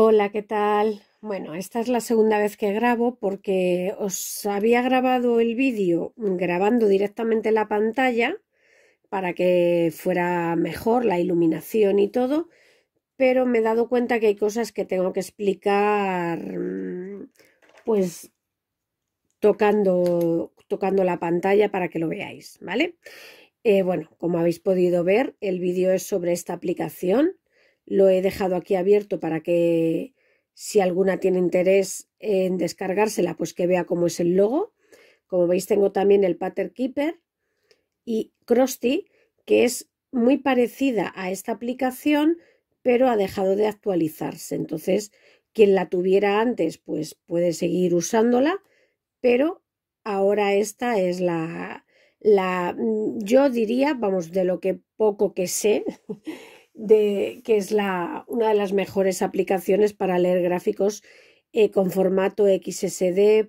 Hola, ¿qué tal? Bueno, esta es la segunda vez que grabo porque os había grabado el vídeo grabando directamente la pantalla para que fuera mejor la iluminación y todo, pero me he dado cuenta que hay cosas que tengo que explicar mm, pues tocando, tocando la pantalla para que lo veáis, ¿vale? Eh, bueno, como habéis podido ver, el vídeo es sobre esta aplicación lo he dejado aquí abierto para que si alguna tiene interés en descargársela, pues que vea cómo es el logo. Como veis tengo también el Pattern Keeper y Krusty, que es muy parecida a esta aplicación, pero ha dejado de actualizarse. Entonces, quien la tuviera antes, pues puede seguir usándola, pero ahora esta es la, la yo diría, vamos, de lo que poco que sé, de, que es la, una de las mejores aplicaciones para leer gráficos eh, con formato XSD,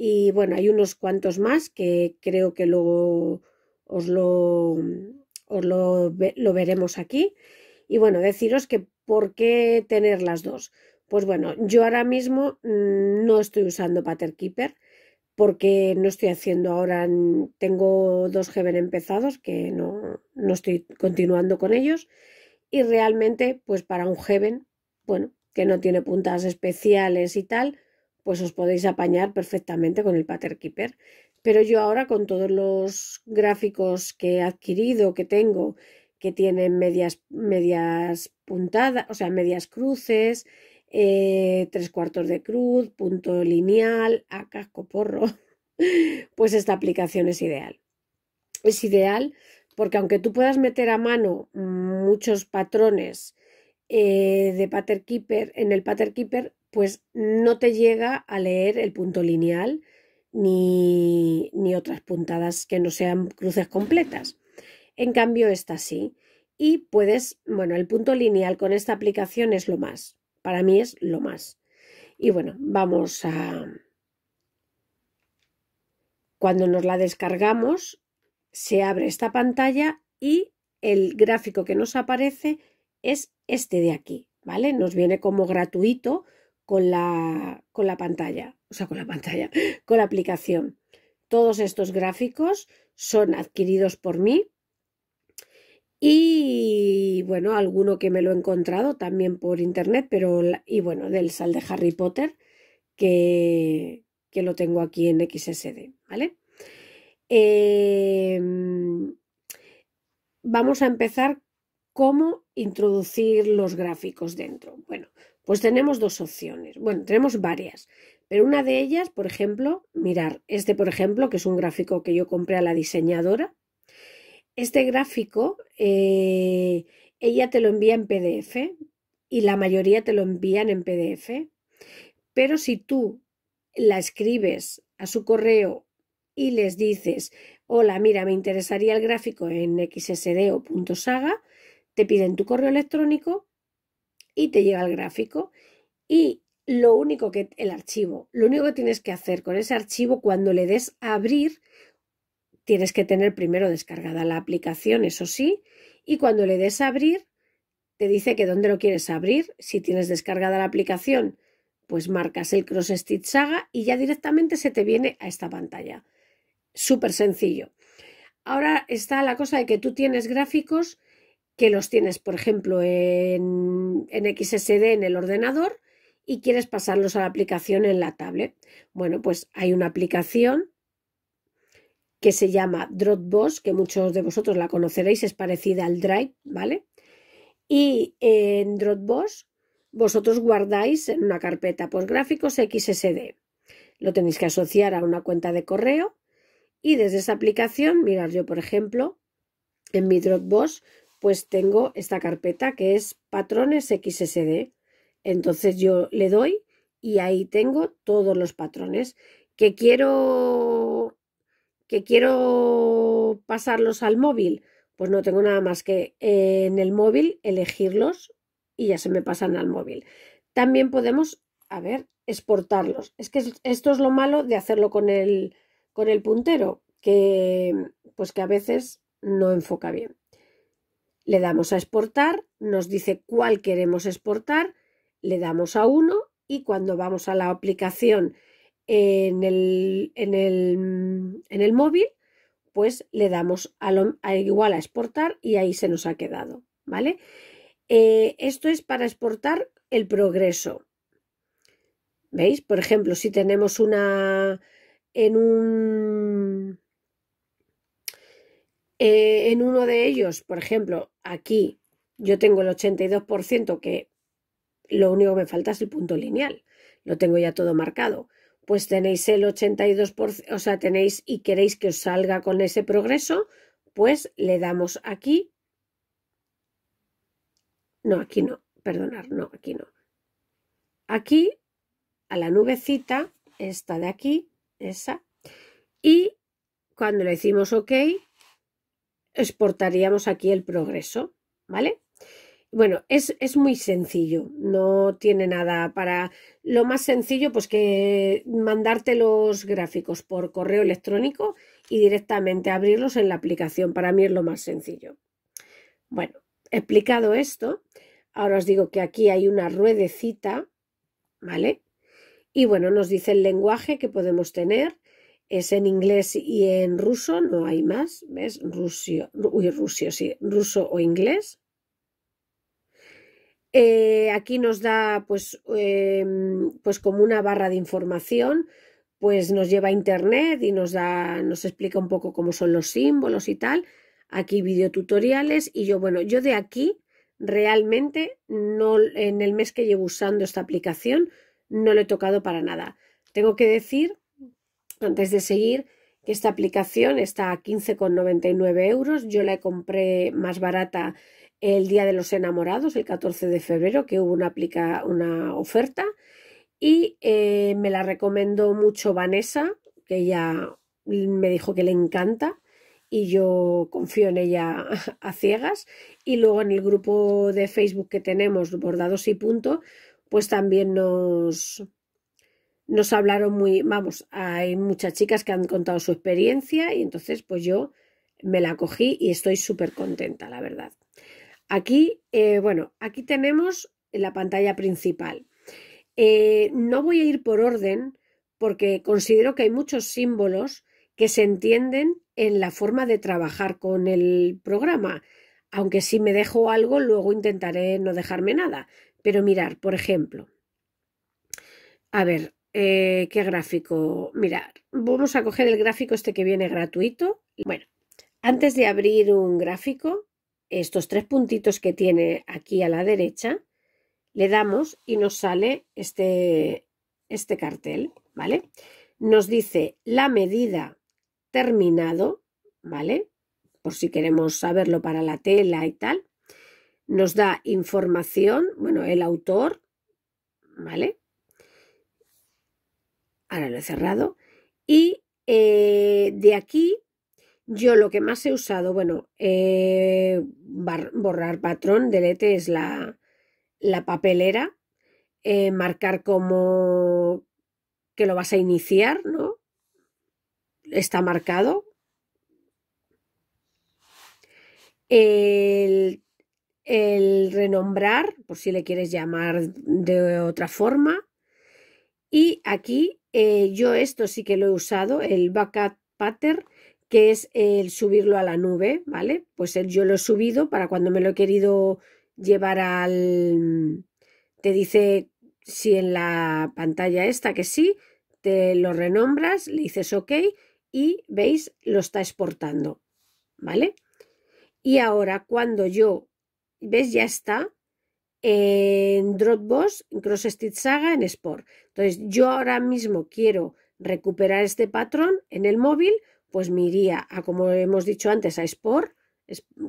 y bueno, hay unos cuantos más que creo que luego os lo, os lo, lo veremos aquí. Y bueno, deciros que ¿por qué tener las dos? Pues bueno, yo ahora mismo mm, no estoy usando Pattern Keeper porque no estoy haciendo ahora, tengo dos Heaven empezados que no, no estoy continuando con ellos y realmente pues para un Heaven, bueno, que no tiene puntas especiales y tal, pues os podéis apañar perfectamente con el Pattern Keeper. Pero yo ahora con todos los gráficos que he adquirido, que tengo, que tienen medias, medias puntadas, o sea, medias cruces, eh, tres cuartos de cruz, punto lineal, a casco porro, pues esta aplicación es ideal. Es ideal porque aunque tú puedas meter a mano muchos patrones eh, de pattern keeper, en el pattern keeper, pues no te llega a leer el punto lineal ni, ni otras puntadas que no sean cruces completas. En cambio, esta sí. Y puedes, bueno, el punto lineal con esta aplicación es lo más. Para mí es lo más. Y bueno, vamos a... Cuando nos la descargamos, se abre esta pantalla y el gráfico que nos aparece es este de aquí, ¿vale? Nos viene como gratuito con la, con la pantalla, o sea, con la pantalla, con la aplicación. Todos estos gráficos son adquiridos por mí y bueno, alguno que me lo he encontrado también por internet, pero y bueno, del sal de Harry Potter, que, que lo tengo aquí en XSD, ¿vale? Em, vamos a empezar cómo introducir los gráficos dentro. Bueno, pues tenemos dos opciones. Bueno, tenemos varias, pero una de ellas, por ejemplo, mirar, este por ejemplo, que es un gráfico que yo compré a la diseñadora, este gráfico, eh, ella te lo envía en PDF y la mayoría te lo envían en PDF, pero si tú la escribes a su correo y les dices, hola, mira, me interesaría el gráfico en XSD o punto .saga, te piden tu correo electrónico y te llega el gráfico y lo único que el archivo, lo único que tienes que hacer con ese archivo cuando le des abrir Tienes que tener primero descargada la aplicación, eso sí, y cuando le des abrir, te dice que dónde lo quieres abrir. Si tienes descargada la aplicación, pues marcas el Cross Stitch Saga y ya directamente se te viene a esta pantalla. Súper sencillo. Ahora está la cosa de que tú tienes gráficos que los tienes, por ejemplo, en, en, XSD en el ordenador y quieres pasarlos a la aplicación en la tablet. Bueno, pues hay una aplicación que se llama Dropbox, que muchos de vosotros la conoceréis, es parecida al Drive, ¿vale? Y en Dropbox vosotros guardáis en una carpeta pues, gráficos XSD. Lo tenéis que asociar a una cuenta de correo y desde esa aplicación, mirad yo por ejemplo, en mi Dropbox pues tengo esta carpeta que es patrones XSD. Entonces yo le doy y ahí tengo todos los patrones que quiero que quiero pasarlos al móvil, pues no tengo nada más que en el móvil elegirlos y ya se me pasan al móvil. También podemos, a ver, exportarlos. Es que esto es lo malo de hacerlo con el, con el puntero, que pues que a veces no enfoca bien. Le damos a exportar, nos dice cuál queremos exportar, le damos a uno y cuando vamos a la aplicación Mm, en el, móvil, pues le damos a igual a exportar y ahí se nos ha quedado, ¿vale? Eh, esto es para exportar el progreso. ¿Veis? Por ejemplo, si tenemos una en un eh, en uno de ellos, por ejemplo, aquí yo tengo el 82% que lo único que me falta es el punto lineal. Lo tengo ya todo marcado pues tenéis el 82%, o sea, tenéis y queréis que os salga con ese progreso, pues le damos aquí. No, aquí no, perdonar, no, aquí no. Aquí, a la nubecita, esta de aquí, esa, y cuando le decimos OK, exportaríamos aquí el progreso, ¿vale? Bueno, es, es, muy sencillo, no tiene nada para... Lo más sencillo, pues que mandarte los gráficos por correo electrónico y directamente abrirlos en la aplicación. Para mí es lo más sencillo. Bueno, explicado esto, ahora os digo que aquí hay una ruedecita, ¿vale? Y bueno, nos dice el lenguaje que podemos tener. Es en inglés y en ruso, no hay más, ¿ves? sí, ruso o inglés. Eh, aquí nos da pues, em, pues como una barra de información, pues nos lleva a internet y nos, nos explica un poco cómo son los símbolos y tal. Aquí videotutoriales y yo, bueno, yo de aquí realmente no en el mes que llevo usando esta aplicación no lo he tocado para nada. Tengo que decir, antes de seguir, que esta aplicación está a 15,99 euros. Yo la compré más barata el Día de los Enamorados, el 14 de febrero, que hubo una, aplica, una oferta y eh, me la recomendó mucho Vanessa, que ella me dijo que le encanta y yo confío en ella a ciegas. Y luego en el grupo de Facebook que tenemos, Bordados y Punto, pues también nos, nos hablaron muy, vamos, hay muchas chicas que han contado su experiencia y entonces pues yo me la cogí y estoy súper contenta, la verdad. Aquí, eh, bueno, aquí tenemos la pantalla principal. Eh, no voy a ir por orden porque considero que hay muchos símbolos que se entienden en la forma de trabajar con el programa, aunque si me dejo algo luego intentaré no dejarme nada. Pero mirar, por ejemplo, a ver, eh, ¿qué gráfico? Mirar, vamos a coger el gráfico este que viene gratuito. Bueno, antes de abrir un gráfico, estos tres puntitos que tiene aquí a la derecha, le damos y nos sale este, este cartel, ¿vale? Nos dice la medida terminado, ¿vale? Por si queremos saberlo para la tela y tal. Nos da información, bueno, el autor, ¿vale? Ahora lo he cerrado. Y eh, de aquí yo lo que más he usado, bueno, eh, borrar patrón, delete es la, la papelera, eh, marcar como que lo vas a iniciar, ¿no? Está marcado. El, renombrar, por si le quieres llamar de otra forma. Y aquí eh, yo esto sí que lo he usado, el backup pattern que es el subirlo a la nube, ¿vale? Pues yo lo he subido para cuando me lo he querido llevar al... Te dice si en la pantalla esta que sí, te lo renombras, le dices OK y veis, lo está exportando, ¿vale? Y ahora cuando yo, ves, ya está en Dropbox, en Cross Saga, en Sport. Entonces yo ahora mismo quiero recuperar este patrón en el móvil, pues me iría a, como hemos dicho antes, a export,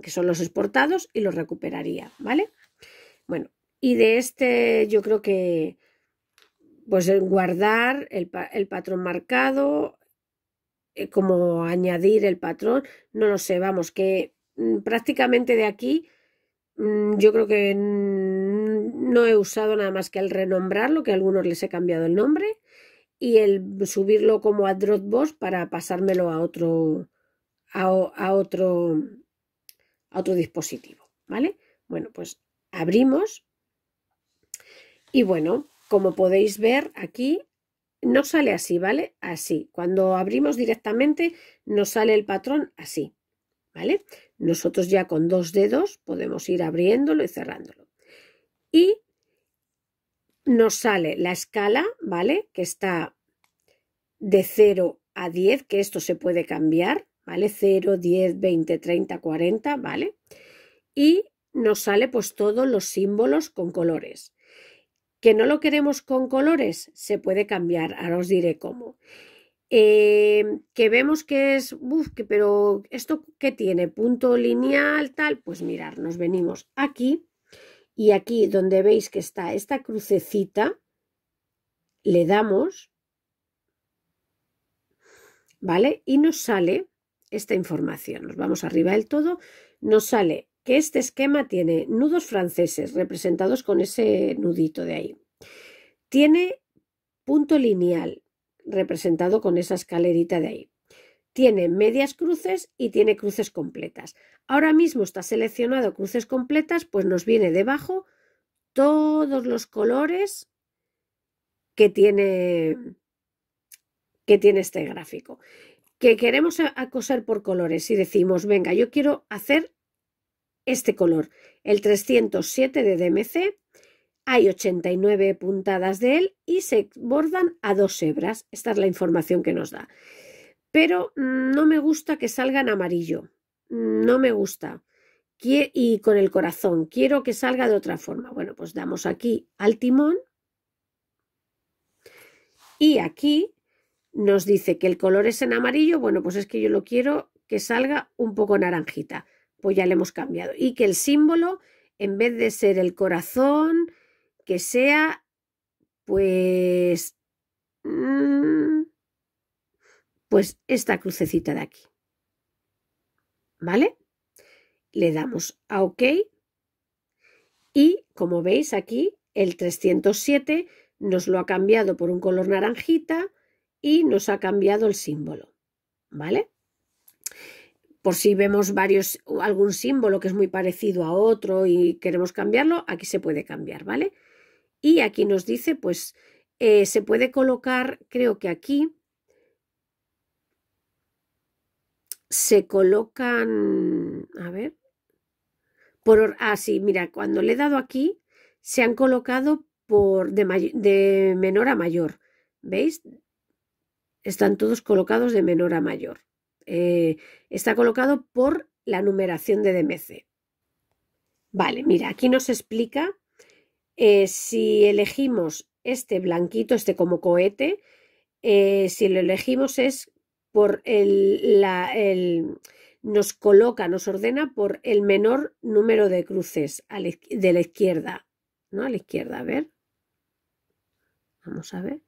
que son los exportados, y los recuperaría, ¿vale? Bueno, y de este yo creo que, pues guardar el, patrón marcado, eh, como añadir el patrón, no lo sé, vamos, que mm, prácticamente de aquí mm, yo creo que no he usado nada más que el renombrarlo, que a algunos les he cambiado el nombre, y el subirlo como a Dropbox para pasármelo a otro a, otro a otro dispositivo, ¿vale? Bueno, pues abrimos y bueno, como podéis ver aquí no sale así, ¿vale? Así. Cuando abrimos directamente nos sale el patrón así, ¿vale? Nosotros ya con dos dedos podemos ir abriéndolo y cerrándolo. Y nos sale la escala, ¿vale? Que está de 0 a 10, que esto se puede cambiar, ¿vale? 0, 10, 20, 30, 40, ¿vale? Y nos sale pues todos los símbolos con colores. ¿Que no lo queremos con colores? Se puede cambiar, ahora os diré cómo. Eh, que vemos que es, uf, que, pero esto que tiene punto lineal, tal, pues mirar, nos venimos aquí y aquí donde veis que está esta crucecita, le damos, ¿vale? Y nos sale esta información. Nos vamos arriba del todo, nos sale que este esquema tiene nudos franceses representados con ese nudito de ahí. Tiene punto lineal representado con esa escalerita de ahí tiene medias cruces y tiene cruces completas. Ahora mismo está seleccionado cruces completas, pues nos viene debajo todos los colores que tiene, que tiene este gráfico. Que queremos acosar por colores y decimos, venga, yo quiero hacer este color, el 307 de DMC, hay 89 puntadas de él y se bordan a dos hebras. Esta es la información que nos da pero no me gusta que salga en amarillo, no me gusta. Y con el corazón, quiero que salga de otra forma. Bueno, pues damos aquí al timón y aquí nos dice que el color es en amarillo, bueno, pues es que yo lo quiero que salga un poco naranjita, pues ya le hemos cambiado. Y que el símbolo, en vez de ser el corazón, que sea, pues... Mm, pues esta crucecita de aquí. ¿Vale? Le damos a OK y como veis aquí el 307 nos lo ha cambiado por un color naranjita y nos ha cambiado el símbolo. ¿Vale? Por si vemos varios, algún símbolo que es muy parecido a otro y queremos cambiarlo, aquí se puede cambiar, ¿vale? Y aquí nos dice, pues, eh, se puede colocar, creo que aquí, se colocan, a ver, por, ah, mira, cuando le he dado aquí, se han colocado por, de, menor a mayor, ¿veis? Están todos colocados de menor a mayor. Eh, está colocado por la numeración de DMC. Vale, mira, aquí nos explica eh, si elegimos este blanquito, este como cohete, eh, si lo elegimos es por el, la, el, nos coloca, nos ordena por el menor número de cruces de la izquierda, ¿no? A la izquierda, a ver. Vamos a ver.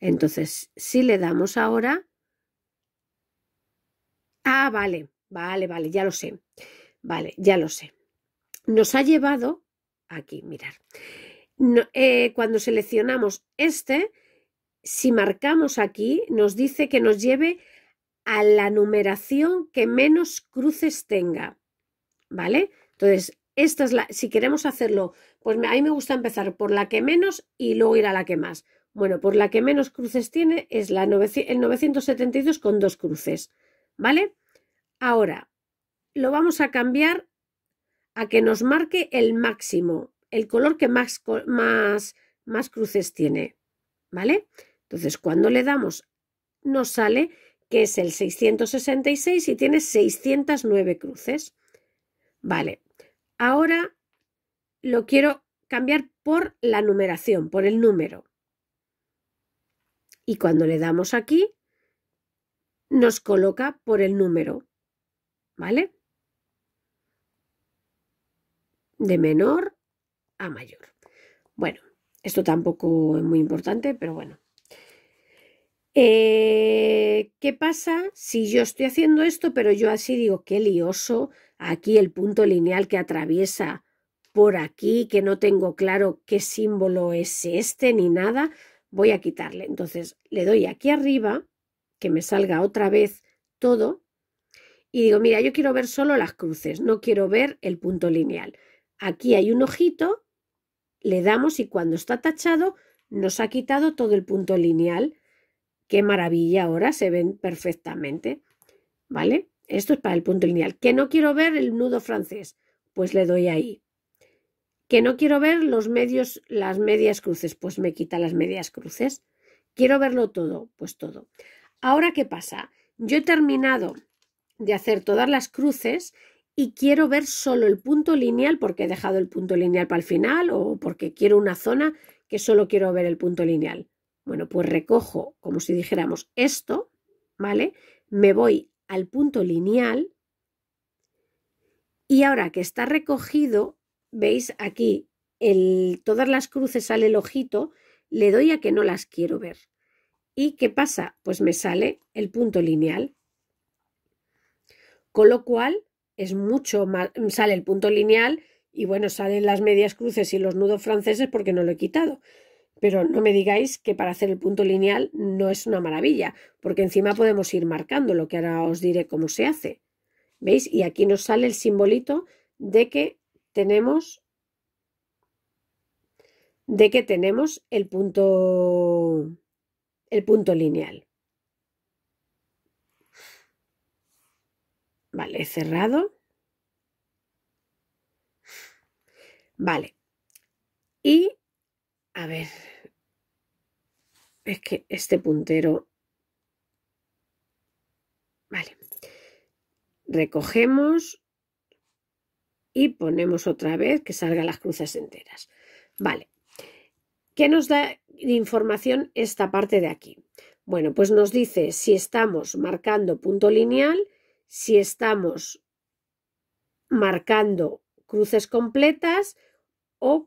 Entonces, si le damos ahora... Ah, vale, vale, vale, ya lo sé. Vale, ya lo sé. Nos ha llevado aquí, mirar. Eh, cuando seleccionamos este, si marcamos aquí, nos dice que nos lleve a la numeración que menos cruces tenga. ¿Vale? Entonces, esta es la, si queremos hacerlo, pues a mí me gusta empezar por la que menos y luego ir a la que más. Bueno, por pues la que menos cruces tiene es la el 972 con dos cruces. ¿Vale? Ahora, lo vamos a cambiar a que nos marque el máximo, el color que más, más, más cruces tiene. ¿Vale? Entonces, cuando le damos, nos sale que es el 666 y tiene 609 cruces. Vale, ahora lo quiero cambiar por la numeración, por el número. Y cuando le damos aquí, nos coloca por el número, ¿vale? De menor a mayor. Bueno, esto tampoco es muy importante, pero bueno. Eh, ¿Qué pasa si yo estoy haciendo esto, pero yo así digo, qué lioso, aquí el punto lineal que atraviesa por aquí, que no tengo claro qué símbolo es este ni nada, voy a quitarle. Entonces le doy aquí arriba, que me salga otra vez todo, y digo, mira, yo quiero ver solo las cruces, no quiero ver el punto lineal. Aquí hay un ojito, le damos y cuando está tachado nos ha quitado todo el punto lineal Qué maravilla, ahora se ven perfectamente. ¿Vale? Esto es para el punto lineal. Que no quiero ver el nudo francés, pues le doy ahí. Que no quiero ver los medios, las medias cruces, pues me quita las medias cruces. Quiero verlo todo, pues todo. Ahora, ¿qué pasa? Yo he terminado de hacer todas las cruces y quiero ver solo el punto lineal porque he dejado el punto lineal para el final o porque quiero una zona que solo quiero ver el punto lineal. Bueno, pues recojo, como si dijéramos esto, ¿vale? Me voy al punto lineal y ahora que está recogido, veis aquí, el, todas las cruces sale el ojito, le doy a que no las quiero ver. ¿Y qué pasa? Pues me sale el punto lineal. Con lo cual es mucho más, sale el punto lineal y bueno, salen las medias cruces y los nudos franceses porque no lo he quitado. Pero no me digáis que para hacer el punto lineal no es una maravilla, porque encima podemos ir marcando lo que ahora os diré cómo se hace. ¿Veis? Y aquí nos sale el simbolito de que tenemos de que tenemos el punto el punto lineal. Vale, cerrado. Vale. Y a ver. Es que este puntero... Vale. Recogemos y ponemos otra vez que salgan las cruces enteras. Vale. ¿Qué nos da de información esta parte de aquí? Bueno, pues nos dice si estamos marcando punto lineal, si estamos marcando cruces completas,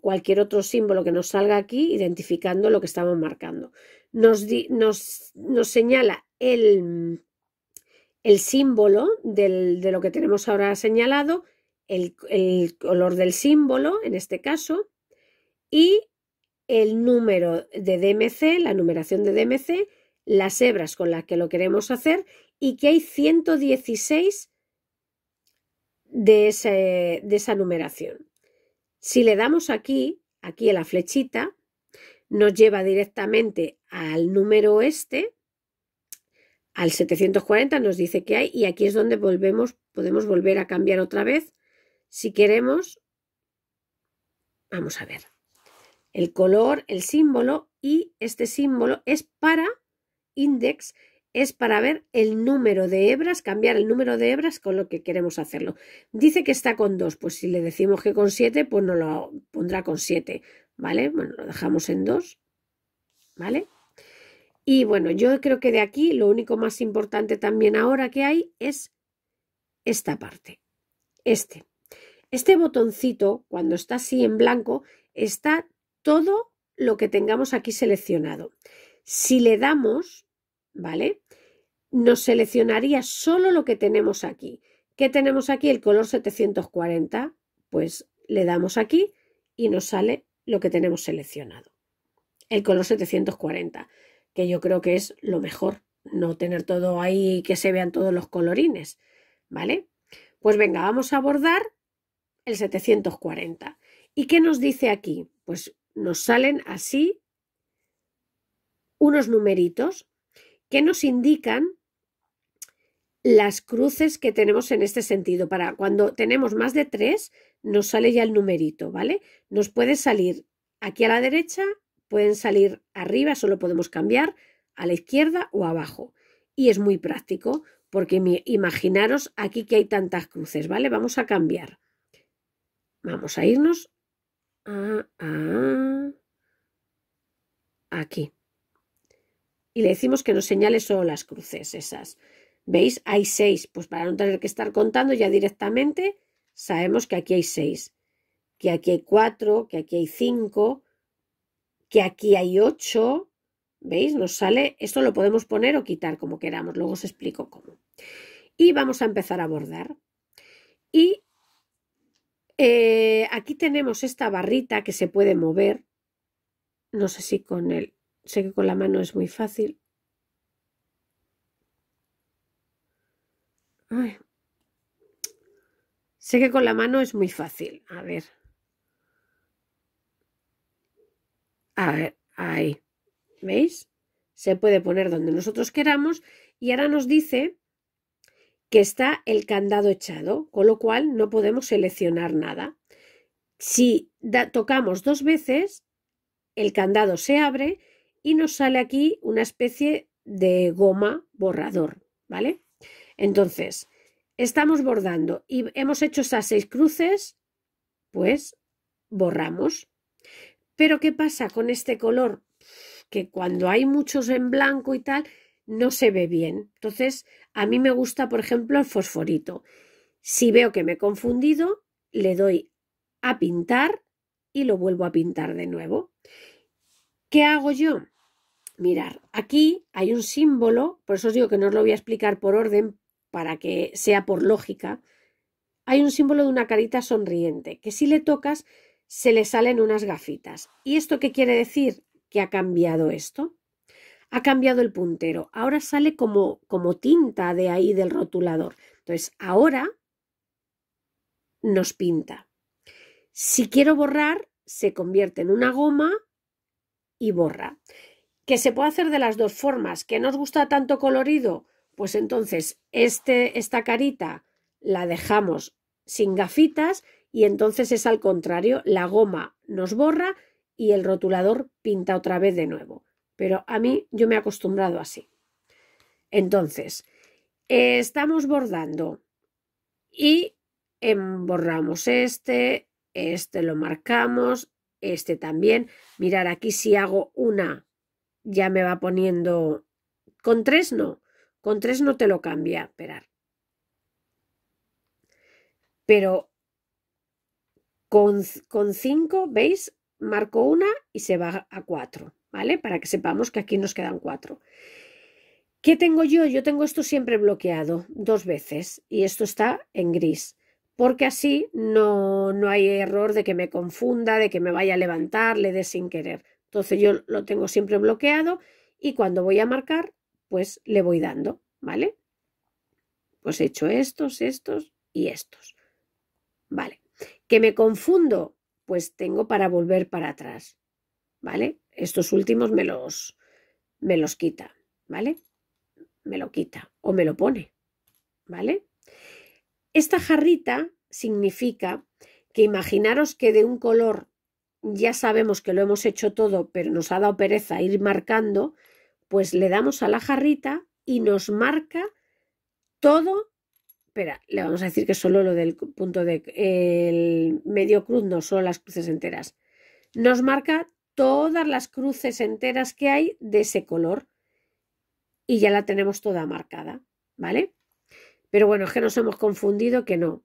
cualquier otro símbolo que nos salga aquí identificando lo que estamos marcando. Nos, señala el, símbolo de lo que tenemos ahora señalado, el, color del símbolo, en este caso, y el número de DMC, la numeración de DMC, las hebras con las que lo queremos hacer y que hay 116 de esa numeración. Si le damos aquí, aquí a la flechita, nos lleva directamente al número este, al 740 nos dice que hay y aquí es donde volvemos, podemos volver a cambiar otra vez si queremos. Vamos a ver. El color, el símbolo y este símbolo es para index es para ver el número de hebras, cambiar el número de hebras con lo que queremos hacerlo. Dice que está con 2, pues si le decimos que con 7, pues no lo pondrá con 7, ¿vale? Bueno, lo dejamos en 2, ¿vale? Y bueno, yo creo que de aquí lo único más importante también ahora que hay es esta parte, este. Este botoncito, cuando está así en blanco, está todo lo que tengamos aquí seleccionado. Si le damos, ¿vale? Nos seleccionaría solo lo que tenemos aquí. ¿Qué tenemos aquí? El color 740. Pues le damos aquí y nos sale lo que tenemos seleccionado. El color 740, que yo creo que es lo mejor, no tener todo ahí que se vean todos los colorines, ¿vale? Pues venga, vamos a abordar el 740. ¿Y qué nos dice aquí? Pues nos salen así unos numeritos ¿Qué nos indican las cruces que tenemos en este sentido. Para cuando tenemos más de tres, nos sale ya el numerito, ¿vale? Nos puede salir aquí a la derecha, pueden salir arriba, solo podemos cambiar a la izquierda o abajo. Y es muy práctico porque imaginaros aquí que hay tantas cruces, ¿vale? Vamos a cambiar. Vamos a irnos a aquí y le decimos que nos señale solo las cruces esas. ¿Veis? Hay seis. Pues para no tener que estar contando ya directamente, sabemos que aquí hay seis, que aquí hay cuatro, que aquí hay cinco, que aquí hay ocho. ¿Veis? Nos sale, esto lo podemos poner o quitar como queramos, luego os explico cómo. Y vamos a empezar a bordar. Y eh, aquí tenemos esta barrita que se puede mover, no sé si con el, Sé que con la mano es muy fácil. Sé que con la mano es muy fácil. A ver. A ver, ahí. ¿Veis? Se puede poner donde nosotros queramos y ahora nos dice que está el candado echado, con lo cual no podemos seleccionar nada. Si tocamos dos veces, el candado se abre y nos sale aquí una especie de goma borrador, ¿vale? Entonces, estamos bordando y hemos hecho esas seis cruces, pues borramos. Pero ¿qué pasa con este color? Que cuando hay muchos en blanco y tal, no se ve bien. Entonces, a mí me gusta, por ejemplo, el fosforito. Si veo que me he confundido, le doy a pintar y lo vuelvo a pintar de nuevo. ¿Qué hago yo? Mirar, aquí hay un símbolo, por eso os digo que no os lo voy a explicar por orden para que sea por lógica. Hay un símbolo de una carita sonriente, que si le tocas se le salen unas gafitas. ¿Y esto qué quiere decir? Que ha cambiado esto. Ha cambiado el puntero. Ahora sale como, como tinta de ahí del rotulador. Entonces, ahora nos pinta. Si quiero borrar, se convierte en una goma y borra que se puede hacer de las dos formas, que nos gusta tanto colorido, pues entonces este, esta carita la dejamos sin gafitas y entonces es al contrario, la goma nos borra y el rotulador pinta otra vez de nuevo. Pero a mí yo me he acostumbrado así. Entonces, estamos bordando y borramos este, este lo marcamos, este también. Mirar aquí si hago una ya me va poniendo... Con tres no, con tres no te lo cambia, esperar. Pero con, con cinco, ¿veis? Marco una y se va a cuatro, ¿vale? Para que sepamos que aquí nos quedan cuatro. ¿Qué tengo yo? Yo tengo esto siempre bloqueado dos veces y esto está en gris, porque así no, no hay error de que me confunda, de que me vaya a levantar, le dé sin querer. Entonces yo lo tengo siempre bloqueado y cuando voy a marcar, pues le voy dando, ¿vale? Pues he hecho estos, estos y estos. Vale. ¿Que me confundo? Pues tengo para volver para atrás, ¿vale? Estos últimos me los, me los quita, ¿vale? Me lo quita o me lo pone, ¿vale? Esta jarrita significa que imaginaros que de un color ya sabemos que lo hemos hecho todo, pero nos ha dado pereza ir marcando, pues le damos a la jarrita y nos marca todo. Espera, le vamos a decir que solo lo del punto de el medio cruz, no solo las cruces enteras. Nos marca todas las cruces enteras que hay de ese color y ya la tenemos toda marcada, ¿vale? Pero bueno, es que nos hemos confundido que no,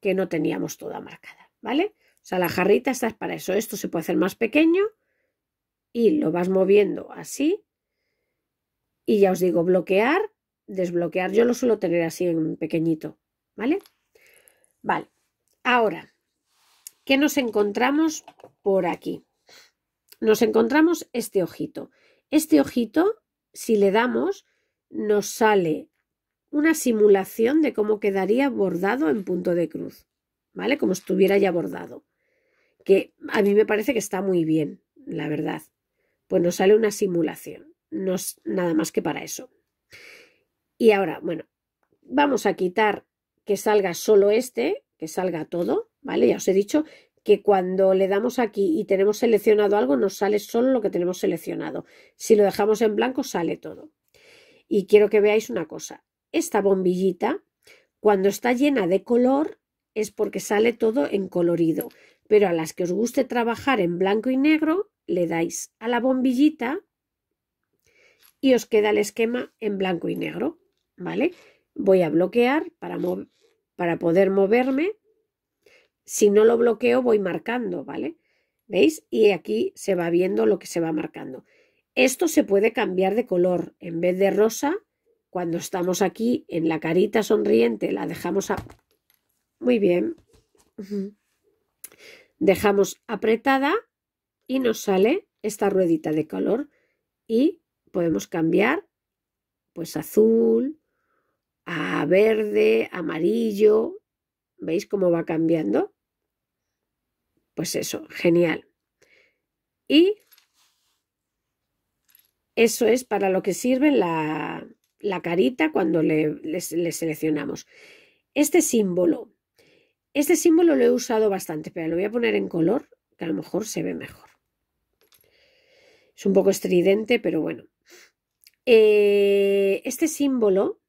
que no teníamos toda marcada, ¿vale? O sea, la jarrita está para eso. Esto se puede hacer más pequeño y lo vas moviendo así. Y ya os digo, bloquear, desbloquear. Yo lo suelo tener así en pequeñito, ¿vale? Vale. Ahora, ¿qué nos encontramos por aquí? Nos encontramos este ojito. Este ojito, si le damos, nos sale una simulación de cómo quedaría bordado en punto de cruz, ¿vale? Como estuviera ya bordado que a mí me parece que está muy bien, la verdad. Pues nos sale una simulación, no nada más que para eso. Y ahora, bueno, vamos a quitar que salga solo este, que salga todo, ¿vale? Ya os he dicho que cuando le damos aquí y tenemos seleccionado algo, nos sale solo lo que tenemos seleccionado. Si lo dejamos en blanco, sale todo. Y quiero que veáis una cosa. Esta bombillita, cuando está llena de color, es porque sale todo en colorido pero a las que os guste trabajar en blanco y negro, le dais a la bombillita y os queda el esquema en blanco y negro, ¿vale? Voy a bloquear para, para poder moverme. Si no lo bloqueo, voy marcando, ¿vale? ¿Veis? Y aquí se va viendo lo que se va marcando. Esto se puede cambiar de color. En vez de rosa, cuando estamos aquí en la carita sonriente, la dejamos a... Muy bien. Dejamos apretada y nos sale esta ruedita de color y podemos cambiar pues azul a verde, amarillo. ¿Veis cómo va cambiando? Pues eso, genial. Y eso es para lo que sirve la, la carita cuando le seleccionamos. Este símbolo este símbolo lo he usado bastante, pero lo voy a poner en color, que a lo mejor se ve mejor. Es un poco estridente, pero bueno. Eh, este símbolo,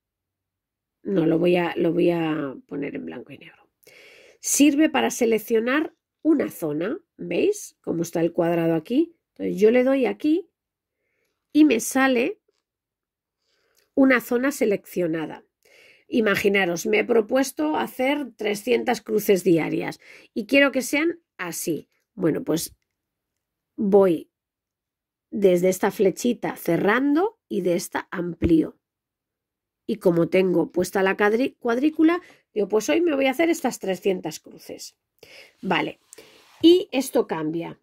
no, lo voy, a, lo voy a poner en blanco y negro. Sirve para seleccionar una zona, ¿veis? Como está el cuadrado aquí. Entonces yo le doy aquí y me sale una zona seleccionada. Imaginaros, me he propuesto hacer 300 cruces diarias y quiero que sean así. Bueno, pues voy desde esta flechita cerrando y de esta amplío. Y como tengo puesta la cuadrícula, digo, pues hoy me voy a hacer estas 300 cruces. Vale, y esto cambia.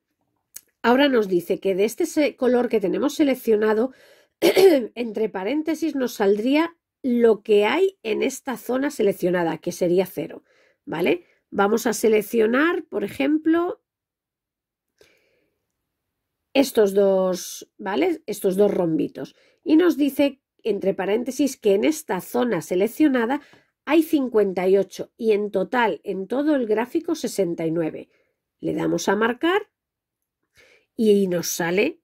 Ahora nos dice que de este color que tenemos seleccionado, entre paréntesis nos saldría lo que hay en esta zona seleccionada, que sería cero, ¿vale? Vamos a seleccionar, por ejemplo, estos dos, ¿vale? Estos dos rombitos. Y nos dice, entre paréntesis, que en esta zona seleccionada hay 58 y en total, en todo el gráfico, 69. Le damos a marcar y nos sale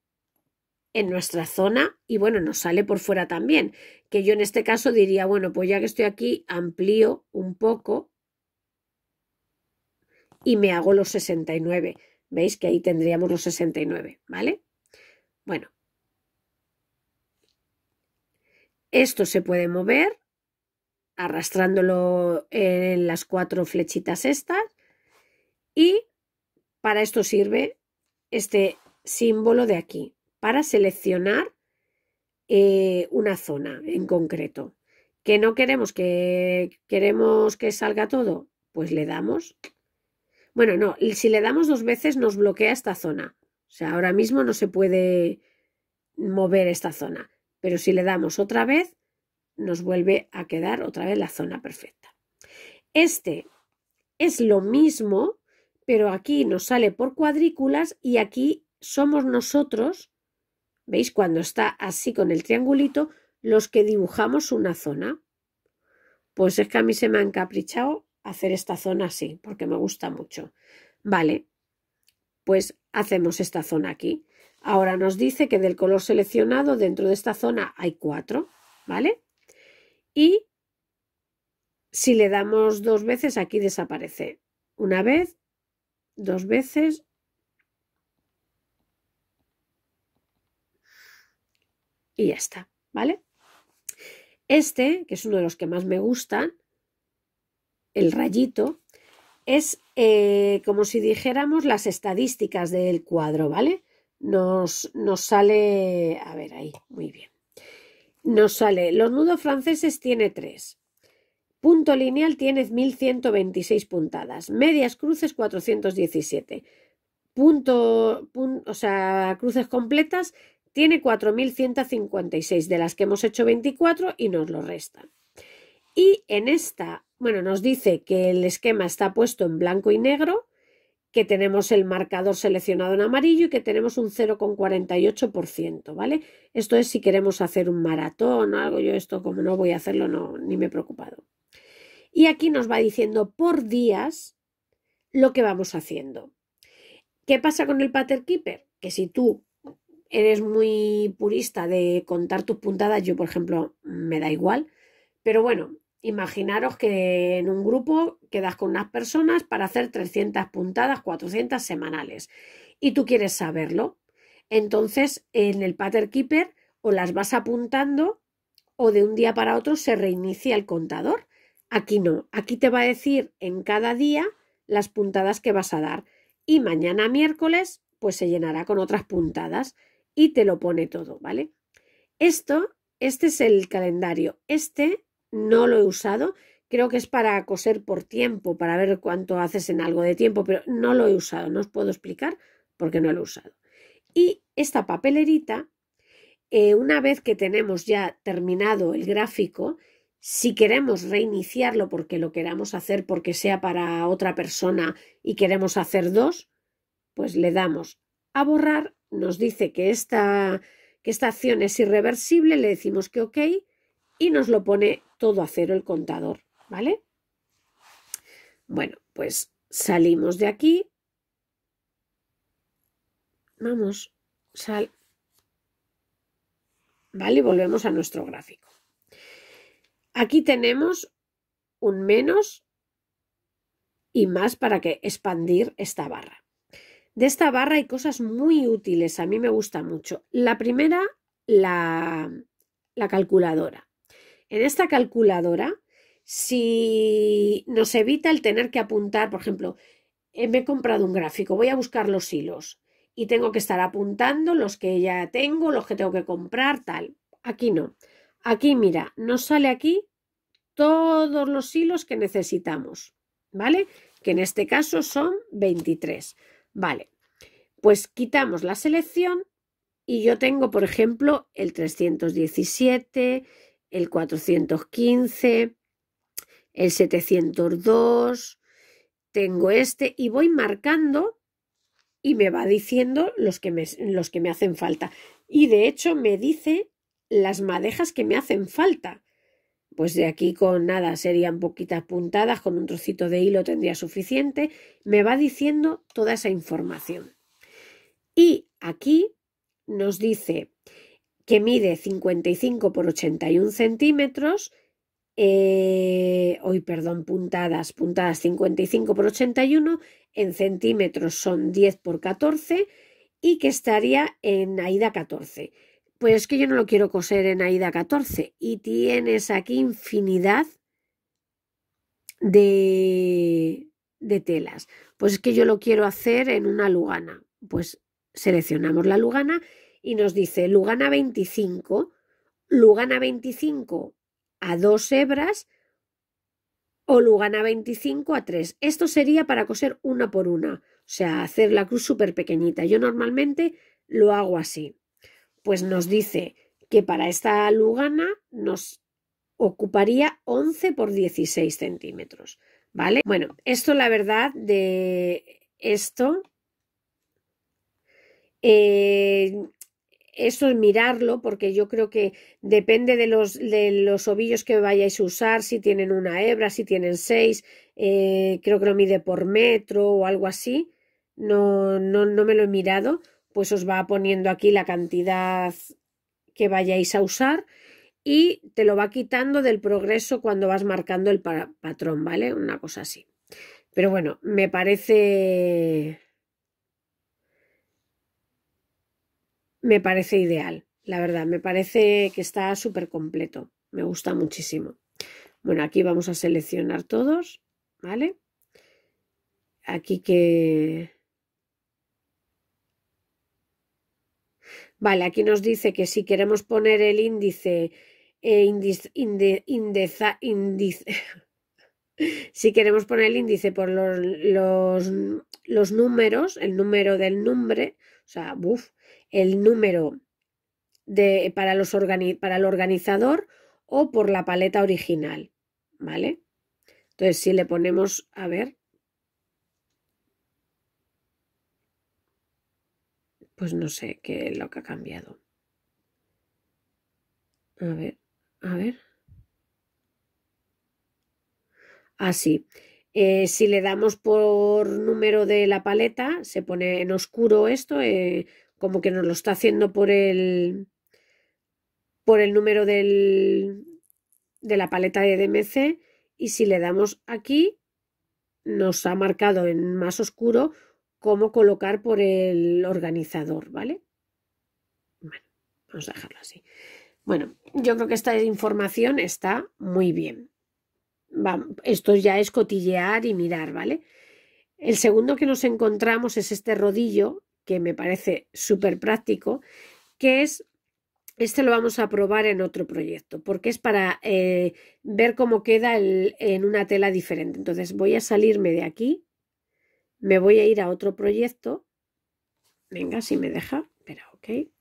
en nuestra zona y bueno, nos sale por fuera también, que yo en este caso diría, bueno, pues ya que estoy aquí, amplío un poco y me hago los 69. ¿Veis que ahí tendríamos los 69, ¿vale? Bueno. Esto se puede mover arrastrándolo en las cuatro flechitas estas y para esto sirve este símbolo de aquí, para seleccionar eh, una zona en concreto. ¿Que no queremos que queremos que salga todo? Pues le damos. Bueno, no, si le damos dos veces nos bloquea esta zona. O sea, ahora mismo no se puede mover esta zona. Pero si le damos otra vez, nos vuelve a quedar otra vez la zona perfecta. Este es lo mismo, pero aquí nos sale por cuadrículas y aquí somos nosotros ¿Veis? Cuando está así con el triangulito, los que dibujamos una zona. Pues es que a mí se me ha encaprichado hacer esta zona así, porque me gusta mucho. Vale, pues hacemos esta zona aquí. Ahora nos dice que del color seleccionado dentro de esta zona hay cuatro, ¿vale? Y si le damos dos veces, aquí desaparece. Una vez, dos veces y ya está, ¿vale? Este, que es uno de los que más me gustan, el rayito, es eh, como si dijéramos las estadísticas del cuadro, ¿vale? Nos, nos sale, a ver ahí, muy bien. Nos sale, los nudos franceses tiene tres, Punto lineal tiene 1126 puntadas. Medias cruces 417. Punto, o sea, cruces completas tiene 4.156, de las que hemos hecho 24 y nos lo resta. Y en esta, bueno, nos dice que el esquema está puesto en blanco y negro, que tenemos el marcador seleccionado en amarillo y que tenemos un 0,48%, ¿vale? Esto es si queremos hacer un maratón o algo, yo esto como no voy a hacerlo, no, ni me he preocupado. Y aquí nos va diciendo por días lo que vamos haciendo. ¿Qué pasa con el Pattern Keeper? Que si tú eres muy purista de contar tus puntadas, yo por ejemplo me da igual, pero bueno, imaginaros que en un grupo quedas con unas personas para hacer 300 puntadas, 400 semanales y tú quieres saberlo. Entonces, en el Pattern Keeper o las vas apuntando o de un día para otro se reinicia el contador. Aquí no, aquí te va a decir en cada día las puntadas que vas a dar y mañana miércoles pues se llenará con otras puntadas y te lo pone todo, ¿vale? Esto, este es el calendario. Este no lo he usado. Creo que es para coser por tiempo, para ver cuánto haces en algo de tiempo, pero no lo he usado. No os puedo explicar porque no lo he usado. Y esta papelerita, eh, una vez que tenemos ya terminado el gráfico, si queremos reiniciarlo porque lo queramos hacer porque sea para otra persona y queremos hacer dos, pues le damos a borrar nos dice que esta, que esta acción es irreversible, le decimos que ok y nos lo pone todo a cero el contador, ¿vale? Bueno, pues salimos de aquí. Vamos, sal. ¿Vale? Volvemos a nuestro gráfico. Aquí tenemos un menos y más para que expandir esta barra. De esta barra hay cosas muy útiles, a mí me gusta mucho. La primera, la, calculadora. En esta calculadora, si nos evita el tener que apuntar, por ejemplo, eh, me he comprado un gráfico, voy a buscar los hilos y tengo que estar apuntando los que ya tengo, los que tengo que comprar, tal. Aquí no. Aquí, mira, nos sale aquí todos los hilos que necesitamos, ¿vale? Que en este caso son 23. Vale, pues quitamos la selección y yo tengo, por ejemplo, el 317, el 415, el 702, tengo este y voy marcando y me va diciendo los que me, los que me hacen falta. Y de hecho me dice las madejas que me hacen falta. Pues de aquí con nada serían poquitas puntadas, con un trocito de hilo tendría suficiente. Me va diciendo toda esa información. Y aquí nos dice que mide 55 por 81 centímetros. Eh, hoy, perdón, puntadas, puntadas 55 por 81, en centímetros son 10 por 14 y que estaría en AIDA 14 pues es que yo no lo quiero coser en AIDA 14 y tienes aquí infinidad de, de telas. Pues es que yo lo quiero hacer en una lugana. Pues seleccionamos la lugana y nos dice lugana 25, lugana 25 a dos hebras o lugana 25 a 3. Esto sería para coser una por una, o sea, hacer la cruz súper pequeñita. Yo normalmente lo hago así pues nos dice que para esta lugana nos ocuparía 11 por 16 centímetros, ¿vale? Bueno, esto la verdad de esto, Esto eh, eso es mirarlo porque yo creo que depende de los, ovillos que vayáis a usar, si tienen una hebra, si tienen seis, eh, creo que lo mide por metro o algo así, no, no, no me lo he mirado, pues os va poniendo aquí la cantidad que vayáis a usar y te lo va quitando del progreso cuando vas marcando el patrón, ¿vale? Una cosa así. Pero bueno, me parece... Me parece ideal, la verdad, me parece que está súper completo, me gusta muchísimo. Bueno, aquí vamos a seleccionar todos, ¿vale? Aquí que Vale, aquí nos dice que si queremos poner el índice, índice eh, si queremos poner el índice por los, los, números, el número del nombre, o sea, el número de, para, los para el organizador o por la paleta original, ¿vale? Entonces, si le ponemos, a ver, Pues no sé qué es lo que ha cambiado. A ver, a ver. Así. Ah, eh, si le damos por número de la paleta, se pone en oscuro esto, eh, como que nos lo está haciendo por el, por el número del, de la paleta de DMC. Y si le damos aquí, nos ha marcado en más oscuro cómo colocar por el organizador, ¿vale? Bueno, vamos a dejarlo así. Bueno, yo creo que esta información está muy bien. esto ya es cotillear y mirar, ¿vale? El segundo que nos encontramos es este rodillo, que me parece súper práctico, que es, este lo vamos a probar en otro proyecto, porque es para eh, ver cómo queda en una tela diferente. Entonces voy a salirme de aquí me voy a ir a otro proyecto. Venga, si me deja. Espera, ok.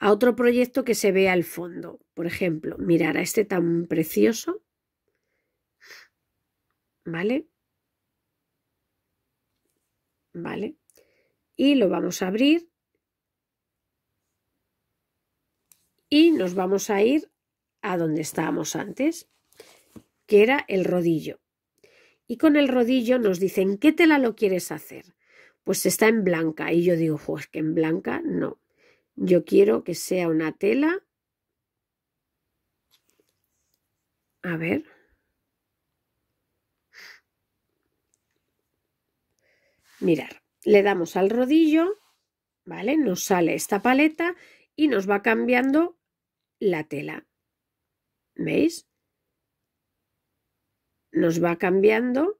A otro proyecto que se vea al fondo. Por ejemplo, mirar a este tan precioso. ¿Vale? ¿Vale? Y lo vamos a abrir. Y nos vamos a ir a donde estábamos antes, que era el rodillo y con el rodillo nos dicen, ¿qué tela lo quieres hacer? Pues está en blanca. Y yo digo, pues que en blanca no. Yo quiero que sea una tela. A ver. Mirar, le damos al rodillo, ¿vale? Nos sale esta paleta y nos va cambiando la tela. ¿Veis? nos va cambiando.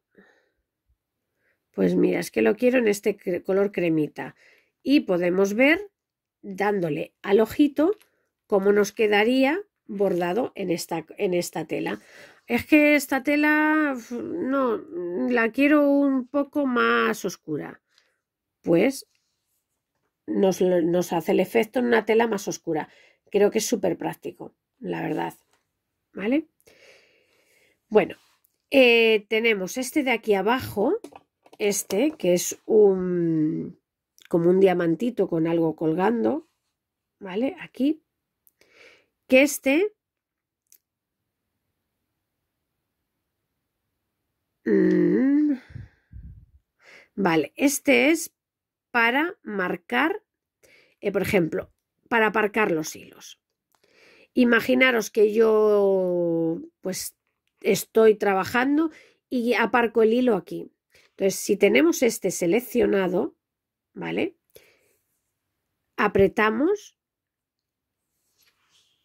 Pues mira, es que lo quiero en este color cremita. Y podemos ver, dándole al ojito, cómo nos quedaría bordado en esta, en esta tela. Es que esta tela, no, la quiero un poco más oscura. Pues nos, nos hace el efecto en una tela más oscura. Creo que es súper práctico, la verdad. ¿Vale? Bueno, eh, tenemos este de aquí abajo, este que es un como un diamantito con algo colgando, ¿vale? Aquí, que este mm. vale, este es para marcar, eh, por ejemplo, para aparcar los hilos. Imaginaros que yo pues estoy trabajando y aparco el hilo aquí. Entonces, si tenemos este seleccionado, ¿vale? Apretamos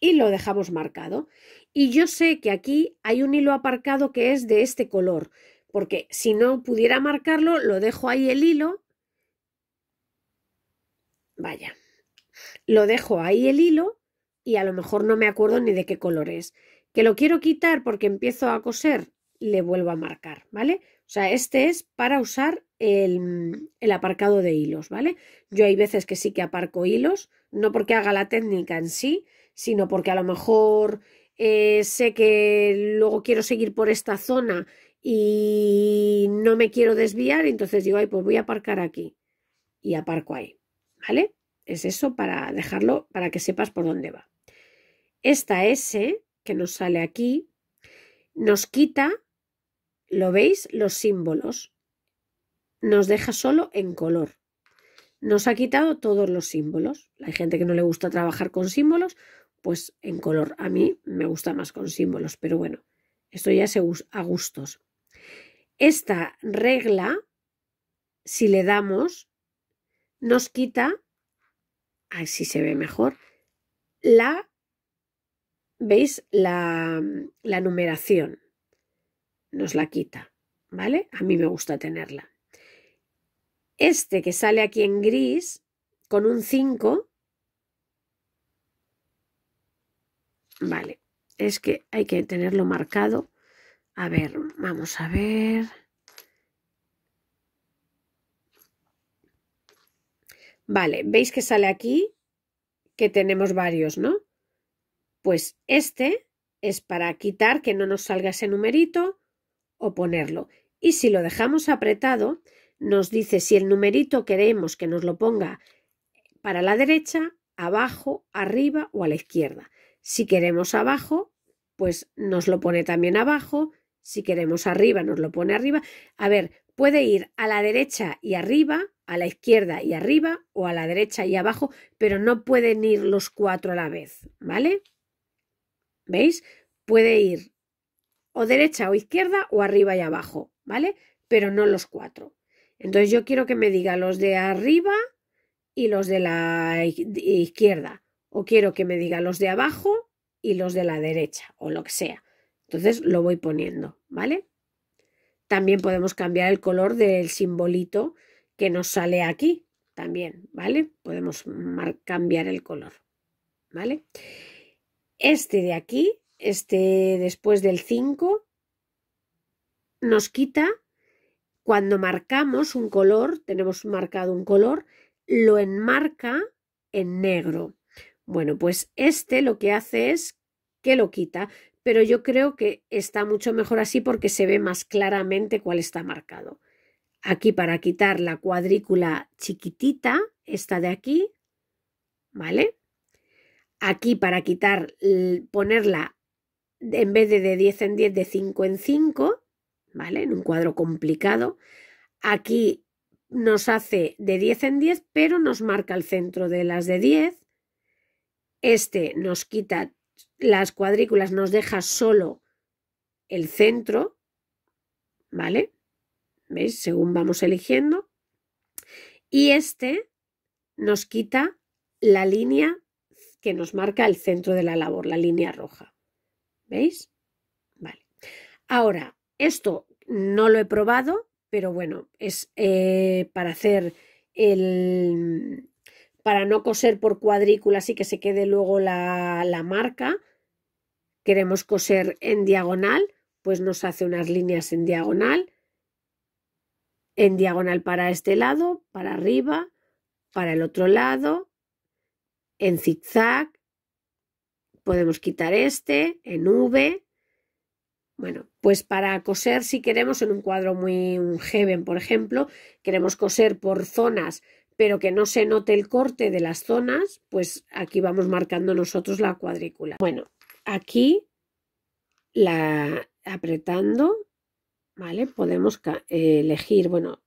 y lo dejamos marcado. Y yo sé que aquí hay un hilo aparcado que es de este color, porque si no pudiera marcarlo, lo dejo ahí el hilo. Vaya, lo dejo ahí el hilo y a lo mejor no me acuerdo ni de qué color es que lo quiero quitar porque empiezo a coser, le vuelvo a marcar, ¿vale? O sea, este es para usar el, el, aparcado de hilos, ¿vale? Yo hay veces que sí que aparco hilos, no porque haga la técnica en sí, sino porque a lo mejor eh, sé que luego quiero seguir por esta zona y no me quiero desviar, entonces digo, ay, pues voy a aparcar aquí y aparco ahí, ¿vale? Es eso para dejarlo, para que sepas por dónde va. Esta S que nos sale aquí, nos quita, ¿lo veis? Los símbolos. Nos deja solo en color. Nos ha quitado todos los símbolos. Hay gente que no le gusta trabajar con símbolos, pues en color. A mí me gusta más con símbolos, pero bueno, esto ya se a gustos. Esta regla, si le damos, nos quita, así se ve mejor, la veis mm, la, numeración, nos la quita, ¿vale? A mí me gusta tenerla. Este que sale aquí en gris, con un 5, vale, es que hay que tenerlo marcado. A ver, vamos a ver. Vale, veis que sale aquí que tenemos varios, ¿no? Pues este es para quitar que no nos salga ese numerito o ponerlo. Y si lo dejamos apretado, nos dice si el numerito queremos que nos lo ponga para la derecha, abajo, arriba o a la izquierda. Si queremos abajo, pues nos lo pone también abajo. Si queremos arriba, nos lo pone arriba. A ver, puede ir a la derecha y arriba, a la izquierda y arriba o a la derecha y abajo, pero no pueden ir los cuatro a la vez, ¿vale? ¿Veis? Puede ir o derecha o izquierda o arriba y abajo, ¿vale? Pero no los cuatro. Entonces yo quiero que me diga los de arriba y los de la izquierda. O quiero que me diga los de abajo y los de la derecha o lo que sea. Entonces lo voy poniendo, ¿vale? También podemos cambiar el color del simbolito que nos sale aquí, también, ¿vale? Podemos cambiar el color, ¿vale? Este de aquí, este después del 5, nos quita cuando marcamos un color, tenemos marcado un color, lo enmarca en negro. Bueno, pues este lo que hace es que lo quita, pero yo creo que está mucho mejor así porque se ve más claramente cuál está marcado. Aquí para quitar la cuadrícula chiquitita, esta de aquí, ¿vale? Aquí para quitar, ponerla en vez de de 10 en 10, de 5 en 5, ¿vale? En un cuadro complicado. Aquí nos hace de 10 en 10, pero nos marca el centro de las de 10. Este nos quita las cuadrículas, nos deja solo el centro, ¿vale? ¿Veis? Según vamos eligiendo. Y este nos quita la línea que nos marca el centro de la labor, la línea roja. ¿Veis? Vale. Ahora, esto no lo he probado, pero bueno, es eh, para hacer el... para no coser por cuadrícula así que se quede luego la, la marca. Queremos coser en diagonal, pues nos hace unas líneas en diagonal, en diagonal para este lado, para arriba, para el otro lado, en zigzag, podemos quitar este, en V. Bueno, pues para coser, si queremos, en un cuadro muy un heaven, por ejemplo, queremos coser por zonas, pero que no se note el corte de las zonas, pues aquí vamos marcando nosotros la cuadrícula. Bueno, aquí la apretando, ¿vale? Podemos elegir, bueno,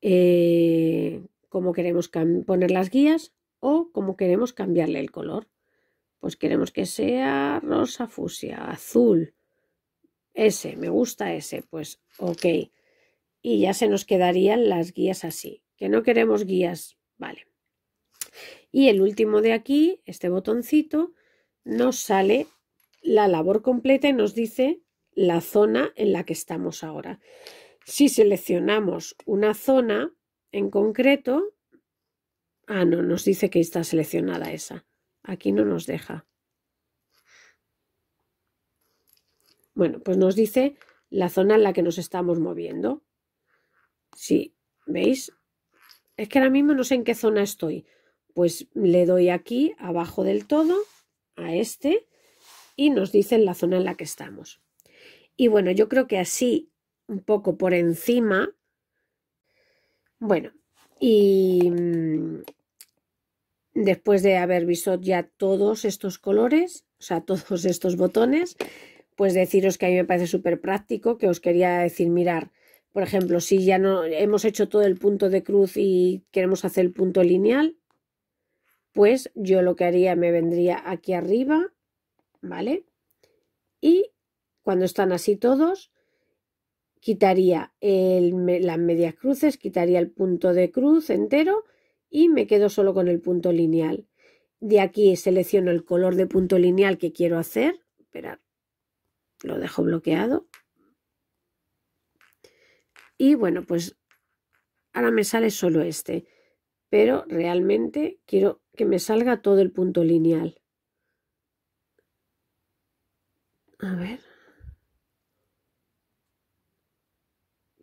eh, cómo queremos poner las guías, o como queremos cambiarle el color. Pues queremos que sea rosa fusia, azul. Ese, me gusta ese, pues ok. Y ya se nos quedarían las guías así. Que no queremos guías, vale. Y el último de aquí, este botoncito, nos sale la labor completa y nos dice la zona en la que estamos ahora. Si seleccionamos una zona en concreto, Ah, no, nos dice que está seleccionada esa. Aquí no nos deja. Bueno, pues nos dice la zona en la que nos estamos moviendo. Sí, ¿veis? Es que ahora mismo no sé en qué zona estoy. Pues le doy aquí, abajo del todo, a este, y nos dice la zona en la que estamos. Y bueno, yo creo que así, un poco por encima. Bueno, y mm, después de haber visto ya todos estos colores, o sea, todos estos botones, pues deciros que a mí me parece súper práctico, que os quería decir, mirar, por ejemplo, si ya no hemos hecho todo el punto de cruz y queremos hacer el punto lineal, pues yo lo que haría, me vendría aquí arriba, ¿vale? Y cuando están así todos, quitaría las medias cruces, quitaría el punto de cruz entero y me quedo solo con el punto lineal. De aquí selecciono el color de punto lineal que quiero hacer. Esperar. Lo dejo bloqueado. Y bueno, pues ahora me sale solo este. Pero realmente quiero que me salga todo el punto lineal. A ver.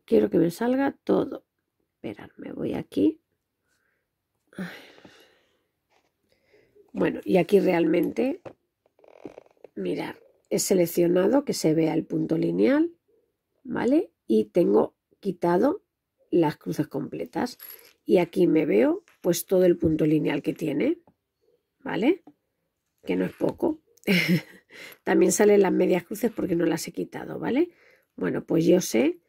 Quiero que me salga todo. Esperar, me voy aquí. Bueno, y aquí realmente, mirar, he seleccionado que se vea el punto lineal, ¿vale? Y tengo quitado las cruces completas. Y aquí me veo pues todo el punto lineal que tiene, ¿vale? Que no es poco. También salen las medias cruces porque no las he quitado, ¿vale? Bueno, pues yo sé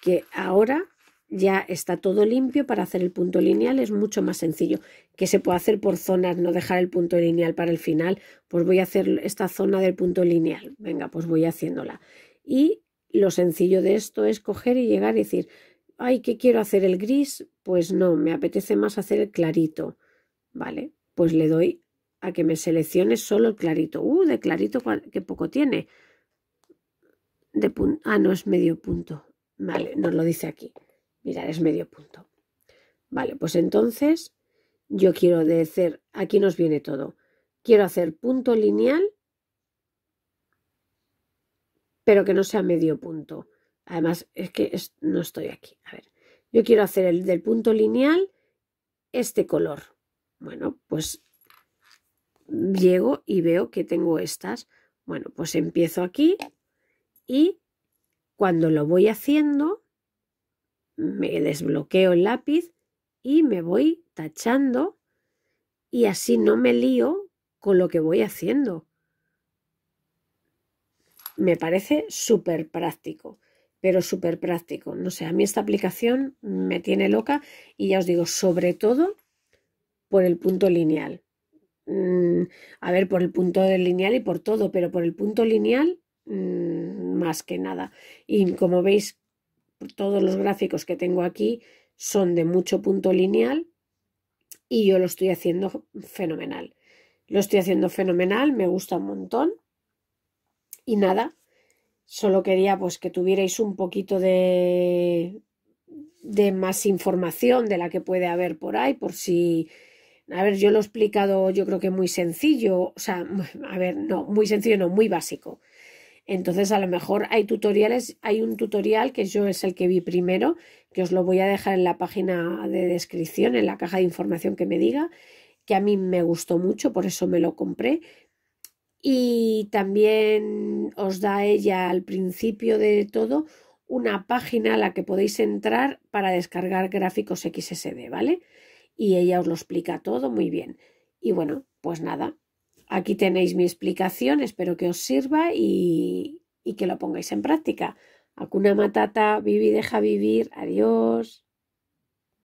que ahora ya está todo limpio para hacer el punto lineal es mucho más sencillo que se puede hacer por zonas no dejar el punto lineal para el final pues voy a hacer esta zona del punto lineal venga pues voy haciéndola y lo sencillo de esto es coger y llegar y decir ay que quiero hacer el gris pues no me apetece más hacer el clarito vale pues le doy a que me seleccione solo el clarito uh de clarito que poco tiene de ah no es medio punto vale nos lo dice aquí Mirad, es medio punto. Vale, pues entonces yo quiero decir, aquí nos viene todo. Quiero hacer punto lineal, pero que no sea medio punto. Además, es que no estoy aquí. A ver, yo quiero hacer el del punto lineal este color. Bueno, pues llego y veo que tengo estas. Bueno, pues empiezo aquí y cuando lo voy haciendo, me desbloqueo el lápiz y me voy tachando y así no me lío con lo que voy haciendo. Me parece súper práctico, pero súper práctico. No sé, a mí esta aplicación me tiene loca y ya os digo, sobre todo por el punto lineal. Mm, a ver, por el punto lineal y por todo, pero por el punto lineal mm, más que nada. Y como veis todos los gráficos que tengo aquí son de mucho punto lineal y yo lo estoy haciendo fenomenal. Lo estoy haciendo fenomenal, me gusta un montón. Y nada, solo quería pues que tuvierais un poquito de, de más información de la que puede haber por ahí, por si... A ver, yo lo he explicado yo creo que muy sencillo, o sea, a ver, no, muy sencillo, no, muy básico. Entonces, a lo mejor hay tutoriales, hay un tutorial que yo es el que vi primero, que os lo voy a dejar en la página de descripción, en la caja de información que me diga, que a mí me gustó mucho, por eso me lo compré. Y también os da ella al principio de todo una página a la que podéis entrar para descargar gráficos XSD, ¿vale? Y ella os lo explica todo muy bien. Y bueno, pues nada, Aquí tenéis mi explicación, espero que os sirva y, que lo pongáis en práctica. Hakuna Matata, y deja vivir, adiós.